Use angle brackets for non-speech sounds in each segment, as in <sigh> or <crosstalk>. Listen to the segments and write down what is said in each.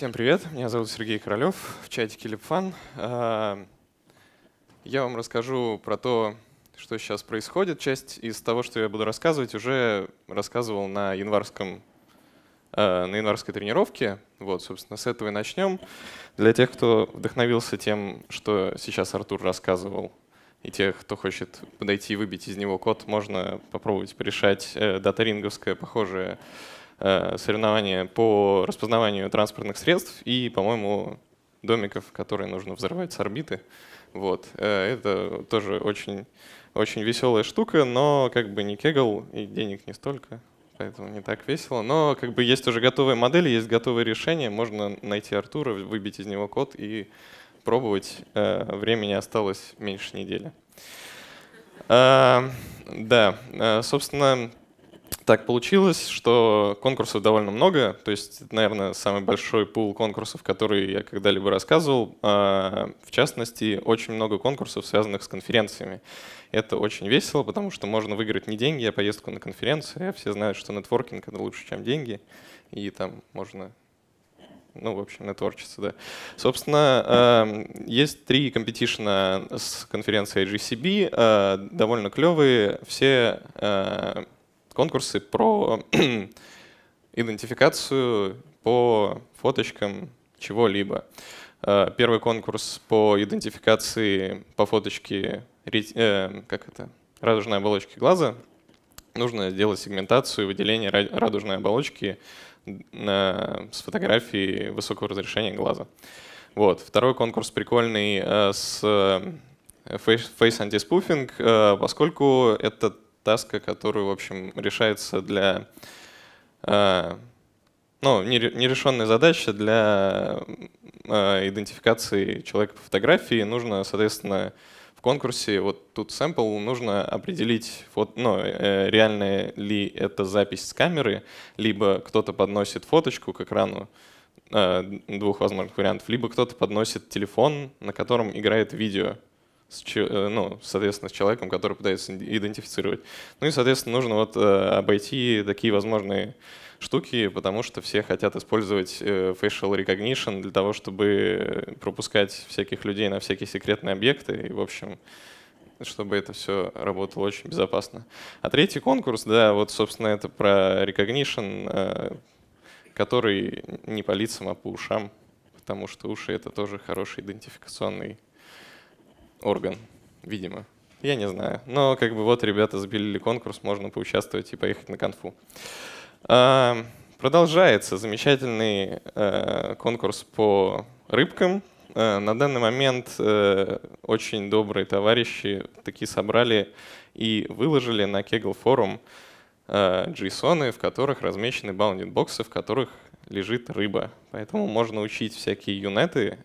Всем привет, меня зовут Сергей Королев, в чатике Липфан. А, я вам расскажу про то, что сейчас происходит. Часть из того, что я буду рассказывать, уже рассказывал на январском а, на январской тренировке. Вот, собственно, с этого и начнем. Для тех, кто вдохновился тем, что сейчас Артур рассказывал, и тех, кто хочет подойти и выбить из него код, можно попробовать порешать э, датаринговское похожее Э, соревнования по распознаванию транспортных средств и, по-моему, домиков, которые нужно взорвать с орбиты. Вот. Э, это тоже очень, очень веселая штука, но как бы не кегл и денег не столько, поэтому не так весело. Но как бы есть уже готовые модели, есть готовые решения, можно найти Артура, выбить из него код и пробовать. Э, времени осталось меньше недели. Да, собственно, так получилось, что конкурсов довольно много. То есть, наверное, самый большой пул конкурсов, который я когда-либо рассказывал. А, в частности, очень много конкурсов, связанных с конференциями. Это очень весело, потому что можно выиграть не деньги, а поездку на конференцию. А все знают, что нетворкинг — это лучше, чем деньги. И там можно ну, в общем, на творчество, да. Собственно, а, есть три компетишна с конференцией IGCB, довольно клевые, все конкурсы про <clears throat> идентификацию по фоточкам чего-либо. Э, первый конкурс по идентификации по фоточке э, как это, радужной оболочки глаза. Нужно сделать сегментацию, и выделение радужной оболочки на, с фотографии высокого разрешения глаза. Вот. Второй конкурс прикольный э, с Face Anti-Spoofing, поскольку это таска, который, в общем, решается для... Э, ну, нерешенная задача для э, идентификации человека по фотографии. Нужно, соответственно, в конкурсе вот тут сэмпл нужно определить, фото, ну, э, реальная ли это запись с камеры, либо кто-то подносит фоточку к экрану двух возможных вариантов, либо кто-то подносит телефон, на котором играет видео с, э, ну, соответственно, с человеком, который пытается идентифицировать. Ну и, соответственно, нужно вот э, обойти такие возможные штуки, потому что все хотят использовать э, facial recognition для того, чтобы пропускать всяких людей на всякие секретные объекты. И, в общем, чтобы это все работало очень безопасно. А третий конкурс, да, вот, собственно, это про recognition, который не по лицам, а по ушам, потому что уши — это тоже хороший идентификационный орган, видимо. Я не знаю. Но как бы вот ребята сбили конкурс, можно поучаствовать и поехать на конфу. А, продолжается замечательный э, конкурс по рыбкам. Э, на данный момент э, очень добрые товарищи такие собрали и выложили на Kegel форум джейсоны, в которых размещены баундинг-боксы, в которых лежит рыба. Поэтому можно учить всякие юнеты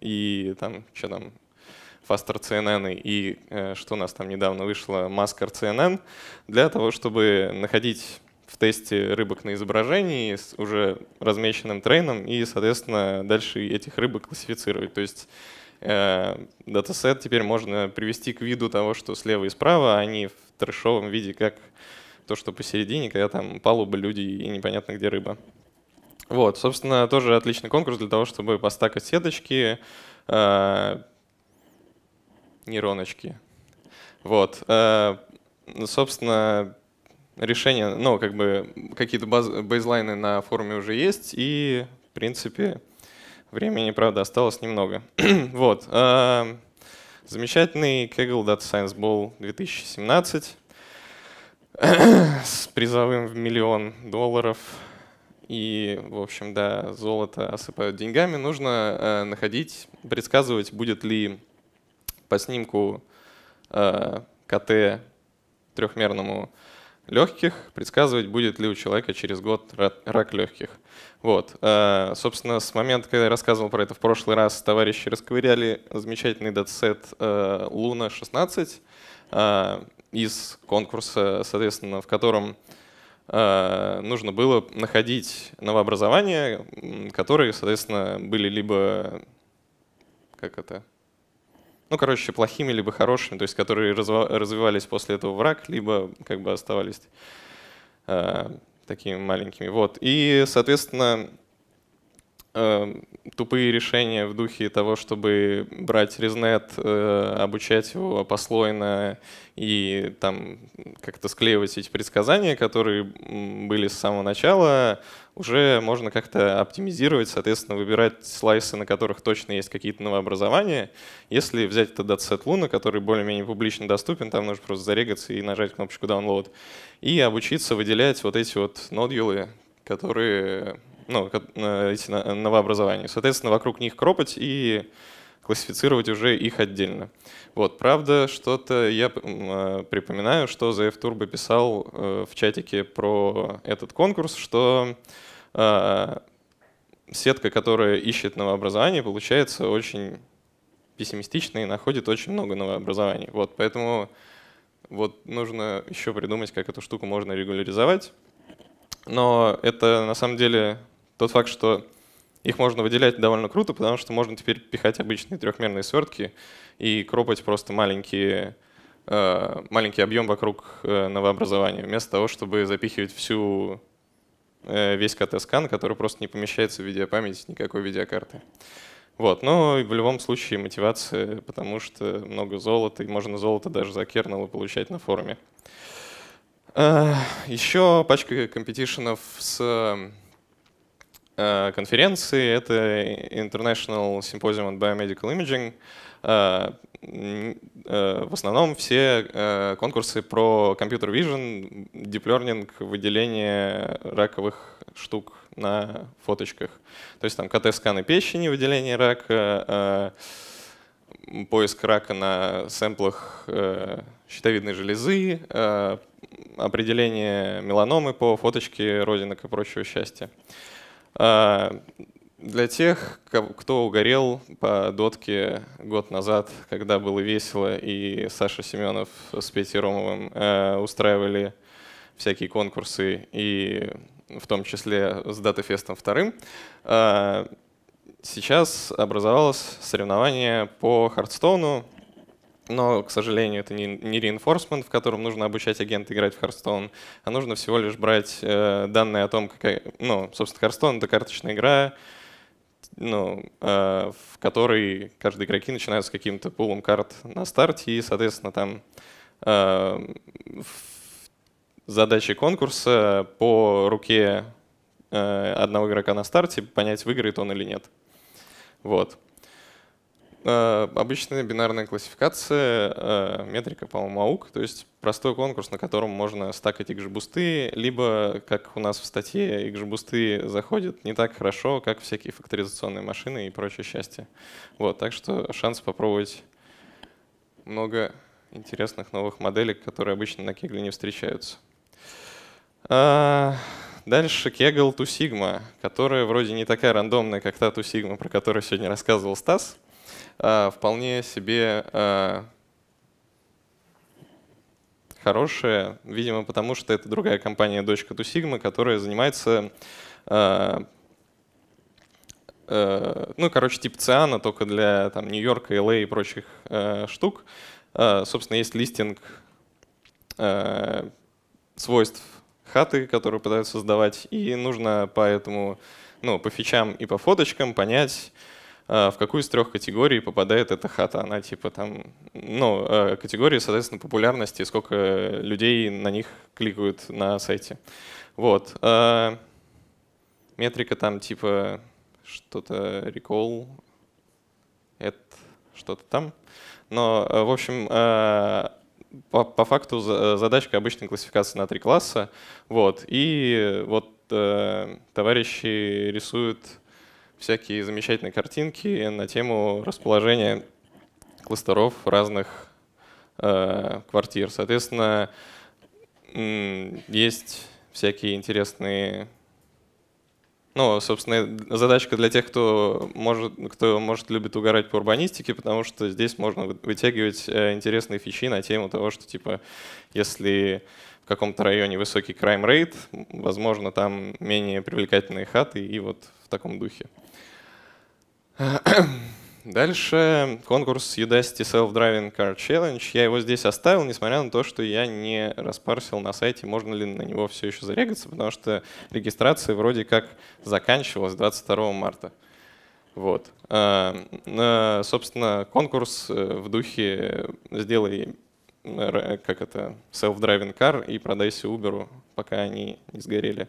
и там, что там, Faster CNN и э, что у нас там недавно вышло, Masker CNN, для того, чтобы находить в тесте рыбок на изображении с уже размеченным трейном и, соответственно, дальше этих рыбок классифицировать. То есть э, датасет теперь можно привести к виду того, что слева и справа, они а в трешовом виде, как то, что посередине, когда там палуба, люди и непонятно где рыба. Вот, собственно, тоже отличный конкурс для того, чтобы постакать сеточки, э, нейроночки. Вот. Э, ну, собственно, решение, ну, как бы какие-то баз, бейзлайны на форуме уже есть, и, в принципе, времени, правда, осталось немного. <clears throat> вот. Э, замечательный Kaggle Data Science Bowl 2017 <clears throat> с призовым в миллион долларов. И, в общем, да, золото осыпают деньгами. Нужно э, находить, предсказывать, будет ли по снимку э, КТ трехмерному легких предсказывать, будет ли у человека через год рак легких. Вот. Э, собственно, с момента, когда я рассказывал про это в прошлый раз, товарищи расковыряли замечательный датсет э, Луна-16 э, из конкурса, соответственно, в котором э, нужно было находить новообразования, которые, соответственно, были либо как это, ну, короче, плохими либо хорошими, то есть которые развивались после этого враг, либо как бы оставались э, такими маленькими. Вот. И, соответственно, Эм, тупые решения в духе того, чтобы брать Резнет, э, обучать его послойно и там как-то склеивать эти предсказания, которые были с самого начала, уже можно как-то оптимизировать, соответственно, выбирать слайсы, на которых точно есть какие-то новообразования. Если взять этот датсет Луна, который более-менее публично доступен, там нужно просто зарегаться и нажать кнопочку «Download», и обучиться выделять вот эти вот нодюлы, которые, ну, э, эти новообразования. Соответственно, вокруг них кропать и классифицировать уже их отдельно. Вот, правда, что-то я э, припоминаю, что ZF Turbo писал э, в чатике про этот конкурс, что сетка, которая ищет новообразование, получается очень пессимистичной и находит очень много новообразований. Вот, поэтому вот нужно еще придумать, как эту штуку можно регуляризовать. Но это на самом деле тот факт, что их можно выделять довольно круто, потому что можно теперь пихать обычные трехмерные свертки и кропать просто маленькие, э, маленький объем вокруг э, новообразования, вместо того, чтобы запихивать всю э, весь КТ-скан, который просто не помещается в видеопамять никакой видеокарты. Вот, но ну в любом случае мотивация, потому что много золота, и можно золото даже за кернелы получать на форуме. Э, Еще пачка компетишенов с э, конференции. Это International Symposium on Biomedical Imaging. Э, в основном все конкурсы про компьютер vision, deep learning, выделение раковых штук на фоточках. То есть там КТ-сканы печени, выделение рака, поиск рака на сэмплах э, щитовидной железы, э, определение меланомы по фоточке родинок и прочего счастья. Э, для тех, кто угорел по дотке год назад, когда было весело, и Саша Семенов с Петей Ромовым устраивали всякие конкурсы, и в том числе с Датафестом вторым, сейчас образовалось соревнование по Хардстоуну, но, к сожалению, это не, не reinforcement, в котором нужно обучать агента играть в Hearthstone, а нужно всего лишь брать э, данные о том, какая... Ну, собственно, Hearthstone — это карточная игра, ну, э, в которой каждый игроки начинают с каким-то пулом карт на старте, и, соответственно, там э, задачи конкурса по руке Э, одного игрока на старте, понять, выиграет он или нет. Вот. Э, обычная бинарная классификация, э, метрика, по-моему, аук, то есть простой конкурс, на котором можно стакать икжбусты, либо, как у нас в статье, икжбусты заходят не так хорошо, как всякие факторизационные машины и прочее счастье. Вот, так что шанс попробовать много интересных новых моделек, которые обычно на Кегле не встречаются. А, Дальше Kaggle 2 Sigma, которая вроде не такая рандомная, как та 2 Sigma, про которую сегодня рассказывал Стас. А, вполне себе а, хорошая, видимо, потому что это другая компания, дочка 2 Sigma, которая занимается а, ну, короче, типа Циана, только для там, Нью-Йорка, ЛА и прочих штук. собственно, есть листинг свойств хаты, которые пытаются создавать, и нужно поэтому, ну, по фичам и по фоточкам понять, э, в какую из трех категорий попадает эта хата. Она типа там, ну, э, категории, соответственно, популярности, сколько людей на них кликают на сайте. Вот. Э, метрика там типа что-то recall, это что-то там. Но, в общем, по, по факту э, задачка обычной классификации на три класса. Вот. И э, вот э, товарищи рисуют всякие замечательные картинки на тему расположения кластеров разных э, квартир. Соответственно, есть всякие интересные ну, собственно, задачка для тех, кто может, кто может любит угорать по урбанистике, потому что здесь можно вытягивать э, интересные фичи на тему того, что типа, если в каком-то районе высокий crime rate, возможно, там менее привлекательные хаты и вот в таком духе. Дальше конкурс Udacity Self-Driving Car Challenge. Я его здесь оставил, несмотря на то, что я не распарсил на сайте, можно ли на него все еще зарегаться, потому что регистрация вроде как заканчивалась 22 марта. Вот. А, собственно, конкурс э, в духе «Сделай как это, self-driving car и продайся Uber, пока они не сгорели.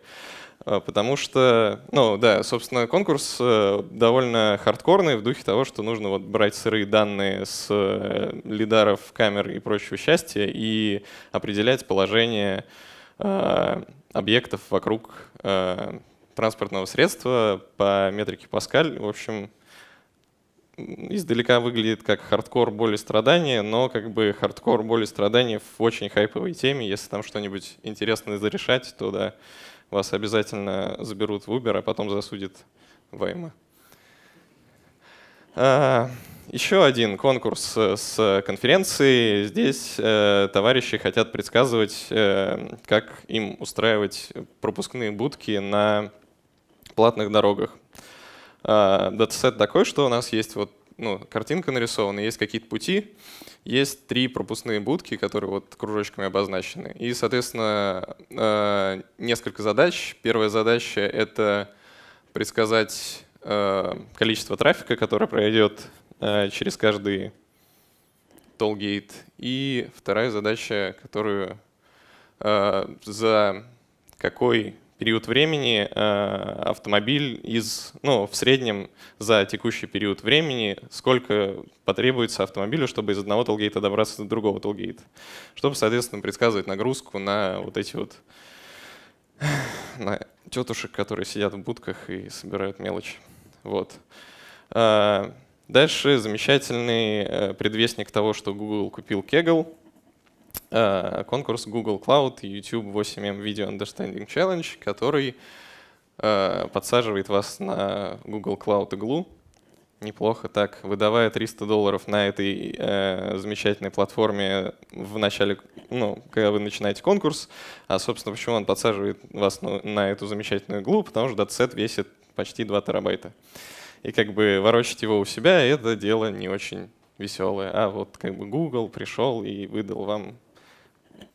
А, потому что, ну да, собственно, конкурс э, довольно хардкорный в духе того, что нужно вот брать сырые данные с э, лидаров, камер и прочего счастья и определять положение а, объектов вокруг а, транспортного средства по метрике Паскаль. В общем, издалека выглядит как хардкор боли страдания, но как бы хардкор боли страдания в очень хайповой теме. Если там что-нибудь интересное зарешать, то да вас обязательно заберут в Uber, а потом засудит Вайма. Эм еще один конкурс э, с конференции. Здесь э, товарищи хотят предсказывать, э, как им устраивать пропускные будки на платных дорогах. Э, датасет такой, что у нас есть вот ну, картинка нарисована, есть какие-то пути, есть три пропускные будки, которые вот кружочками обозначены. И, соответственно, э, несколько задач. Первая задача — это предсказать э, количество трафика, которое пройдет э, через каждый толгейт. И вторая задача, которую за какой период времени э, автомобиль из, ну, в среднем за текущий период времени, сколько потребуется автомобилю, чтобы из одного толгейта добраться до другого толгейта. Чтобы, соответственно, предсказывать нагрузку на вот эти вот <sighs> на тетушек, которые сидят в будках и собирают мелочь. Вот. Э, дальше замечательный э, предвестник того, что Google купил Kaggle — Э, конкурс Google Cloud YouTube 8M Video Understanding Challenge, который э, подсаживает вас на Google Cloud иглу. Неплохо так. Выдавая 300 долларов на этой э, замечательной платформе в начале, ну, когда вы начинаете конкурс, а, собственно, почему он подсаживает вас на, на эту замечательную иглу, потому что датсет весит почти 2 терабайта. И как бы ворочать его у себя — это дело не очень веселые, а вот как бы Google пришел и выдал вам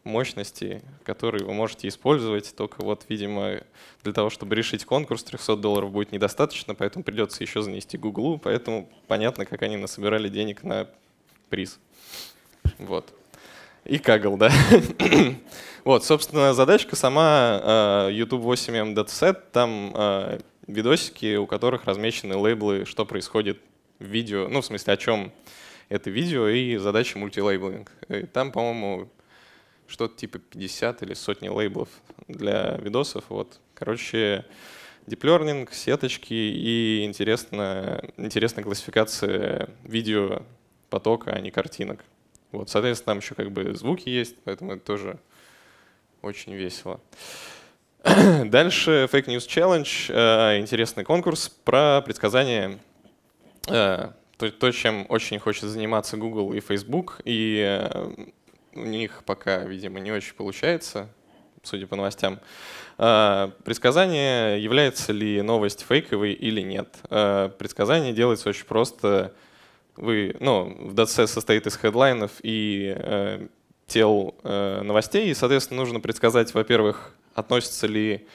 мощности, которые вы можете использовать, только вот, видимо, для того, чтобы решить конкурс, 300 долларов будет недостаточно, поэтому придется еще занести Гуглу, поэтому понятно, как они насобирали денег на приз. Вот. И кагл, да. <coughs> вот, собственно, задачка сама а, YouTube 8M Dataset, эм там а, видосики, у которых размечены лейблы, что происходит в видео, ну, в смысле, о чем это видео и задача мультилейблинг. И там, по-моему, что-то типа 50 или сотни лейблов для видосов. Вот. Короче, deep сеточки и интересно, интересная классификация видео потока, а не картинок. Вот, соответственно, там еще как бы звуки есть, поэтому это тоже очень весело. <clears throat> Дальше Fake News Challenge. Э, интересный конкурс про предсказания. Э, то, то, чем очень хочет заниматься Google и Facebook, и э, у них пока, видимо, не очень получается, судя по новостям. А, предсказание, является ли новость фейковой или нет. А, предсказание делается очень просто. Вы, ну, в датсе состоит из хедлайнов и э, тел э, новостей, и, соответственно, нужно предсказать, во-первых, относится ли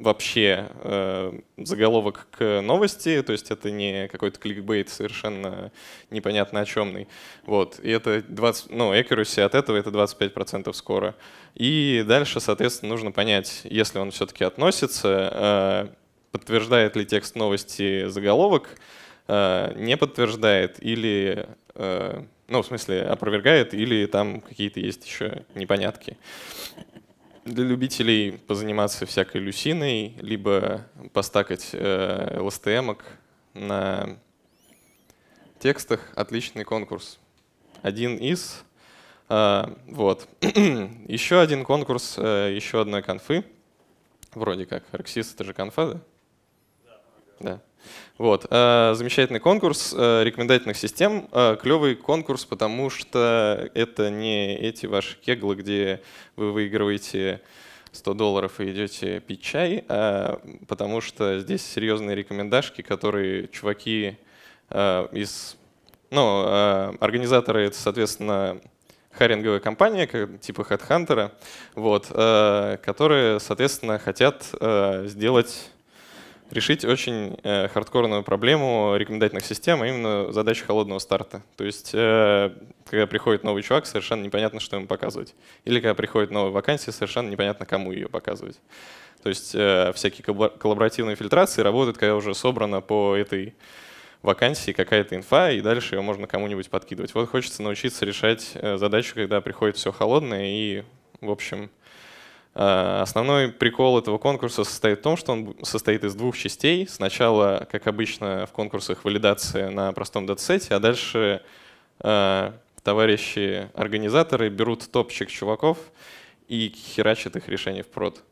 вообще э, заголовок к новости, то есть это не какой-то кликбейт совершенно непонятно о чемный. Вот. И это 20, ну, accuracy от этого это 25% скоро. И дальше, соответственно, нужно понять, если он все-таки относится, э, подтверждает ли текст новости заголовок, э, не подтверждает или... Э, ну, в смысле, опровергает, или там какие-то есть еще непонятки для любителей позаниматься всякой люсиной, либо постакать э, lstm на текстах отличный конкурс. Один из. Э, вот. <clears throat> еще один конкурс, э, еще одна конфы. Вроде как. Рексис — это же конфа, да? Да. Вот. Э, замечательный конкурс э, рекомендательных систем. Э, клевый конкурс, потому что это не эти ваши кеглы, где вы выигрываете 100 долларов и идете пить чай, а потому что здесь серьезные рекомендашки, которые чуваки из... Ну, организаторы — это, соответственно, харинговая компания, типа HeadHunter, вот, которые, соответственно, хотят сделать решить очень э, хардкорную проблему рекомендательных систем, а именно задачу холодного старта. То есть, э, когда приходит новый чувак, совершенно непонятно, что ему показывать. Или когда приходит новая вакансия, совершенно непонятно, кому ее показывать. То есть э, всякие коллаборативные фильтрации работают, когда уже собрана по этой вакансии какая-то инфа, и дальше ее можно кому-нибудь подкидывать. Вот хочется научиться решать э, задачу, когда приходит все холодное и, в общем, Э, основной прикол этого конкурса состоит в том, что он состоит из двух частей. Сначала, как обычно в конкурсах, валидация на простом датсете, а дальше э, товарищи-организаторы берут топчик чуваков и херачат их решение в прод.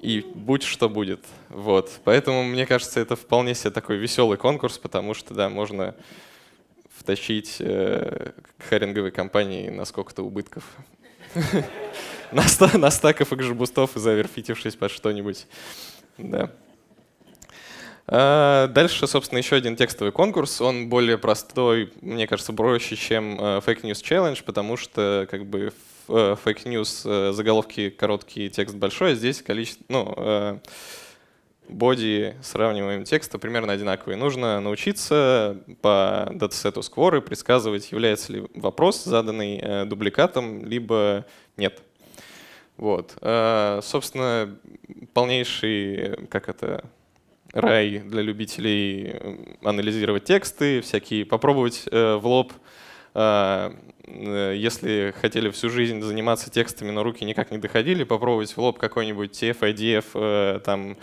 И будь что будет. Вот. Поэтому, мне кажется, это вполне себе такой веселый конкурс, потому что, да, можно втащить э, к компании на сколько-то убытков. <laughs> Настаков и Гжебустов и заверфитившись под что-нибудь. Да. А, дальше, собственно, еще один текстовый конкурс. Он более простой, мне кажется, проще, чем э, Fake News Challenge, потому что как бы э, Fake News э, заголовки короткие, текст большой, а здесь количество, ну, боди сравниваем текста примерно одинаковые. Нужно научиться по датасету скворы предсказывать, является ли вопрос, заданный э, дубликатом, либо нет. Вот. Э, собственно, полнейший, как это, рай для любителей э, анализировать тексты, всякие, попробовать в лоб если хотели всю жизнь заниматься текстами, но руки никак не доходили, попробовать в лоб какой-нибудь TF, IDF, там,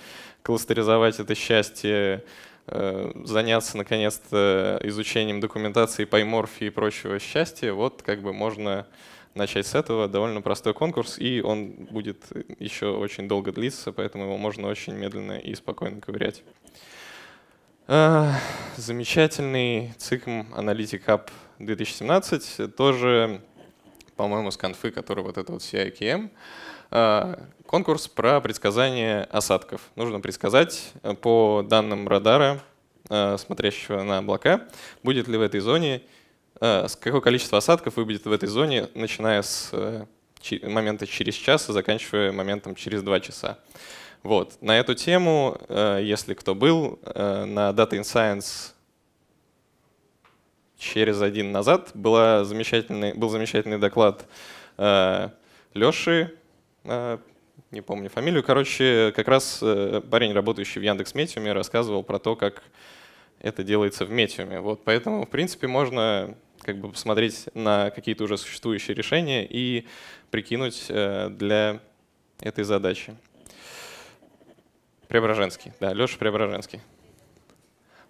кластеризовать это счастье, э, заняться наконец-то изучением документации по и прочего счастья, вот как бы можно начать с этого. Довольно простой конкурс, и он будет еще очень долго длиться, поэтому его можно очень медленно и спокойно ковырять. А, замечательный цикм Analytic Hub 2017, тоже, по-моему, с конфы, который вот это вот CIKM конкурс про предсказание осадков. Нужно предсказать э, по данным радара, э, смотрящего на облака, будет ли в этой зоне, э, какое количество осадков выбудет в этой зоне, начиная с момента через час и заканчивая моментом через два часа. Вот. На эту тему, если кто был, на Data in Science через один назад была замечательный, был замечательный доклад Леши не помню фамилию. Короче, как раз э, парень, работающий в Яндекс Метиуме, рассказывал про то, как это делается в Метиуме. Вот, поэтому, в принципе, можно как бы посмотреть на какие-то уже существующие решения и прикинуть э, для этой задачи. Преображенский, да, Леша Преображенский.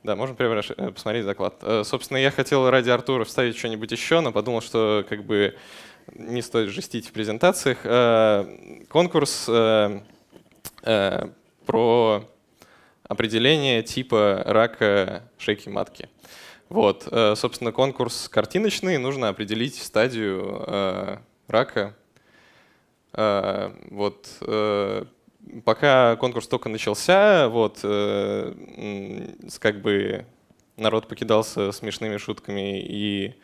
Да, можем Преображ... Э, посмотреть доклад. Собственно, я хотел ради Артура вставить что-нибудь еще, но подумал, что как бы не стоит жестить в презентациях, э, конкурс э, э, про определение типа рака шейки матки. Вот, собственно, конкурс картиночный, нужно определить стадию рака. Вот, пока конкурс только начался, вот, как бы народ покидался смешными шутками и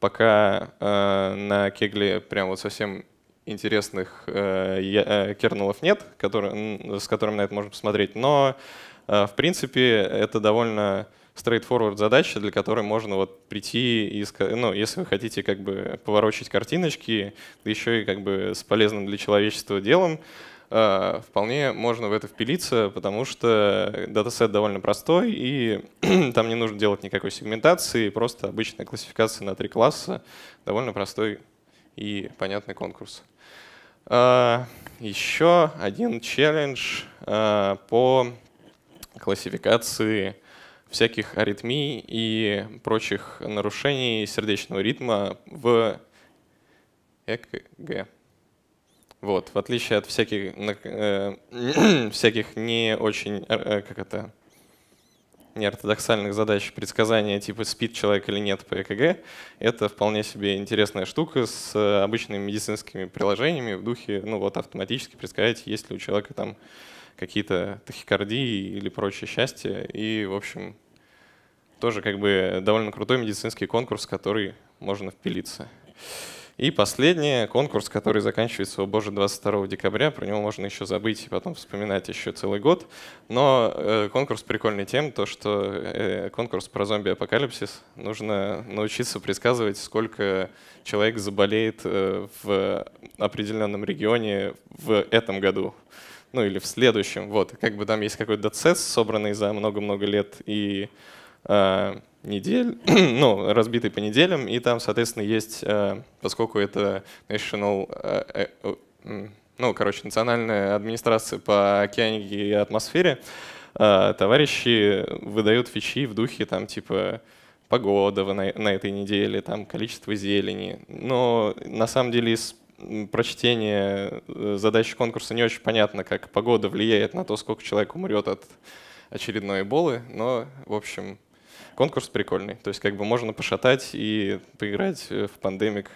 пока э, на кегле прям вот совсем интересных э, э, кернелов нет, который, с которыми на это можно посмотреть, но э, в принципе это довольно straightforward задача, для которой можно вот прийти и, ну, если вы хотите как бы поворочить картиночки, да еще и как бы с полезным для человечества делом, Э, вполне можно в это впилиться, потому что датасет довольно простой, и <clears throat> там не нужно делать никакой сегментации, просто обычная классификация на три класса, довольно простой и понятный конкурс. Э, еще один челлендж э, по классификации всяких аритмий и прочих нарушений сердечного ритма в ЭКГ. Вот, в отличие от всяких, э, <clears throat> всяких не очень, э, э, как это, неортодоксальных задач предсказания типа спит человек или нет по ЭКГ, это вполне себе интересная штука с э, обычными медицинскими приложениями в духе, ну вот автоматически предсказать, есть ли у человека там какие-то тахикардии или прочее счастье. И, в общем, тоже как бы довольно крутой медицинский конкурс, в который можно впилиться. И последний конкурс, который заканчивается, о боже, 22 декабря, про него можно еще забыть и потом вспоминать еще целый год. Но э, конкурс прикольный тем, то что э, конкурс про зомби-апокалипсис. Нужно научиться предсказывать, сколько человек заболеет э, в определенном регионе в этом году ну или в следующем. Вот, как бы там есть какой-то датсет, собранный за много-много лет, и э, недель, <clears throat> ну, разбиты по неделям, и там, соответственно, есть, э, поскольку это National, э, э, ну, короче, национальная администрация по океанике и атмосфере, товарищи выдают фичи в духе там типа погода на, на этой неделе, там количество зелени. Но на самом деле из прочтения задачи конкурса не очень понятно, как погода влияет на то, сколько человек умрет от очередной эболы, но, в общем, конкурс прикольный. То есть как бы можно пошатать и поиграть э, в пандемик,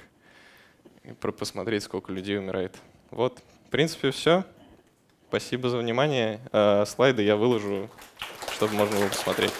и посмотреть, сколько людей умирает. Вот, в принципе, все. Спасибо за внимание. Э, слайды я выложу, чтобы можно было посмотреть.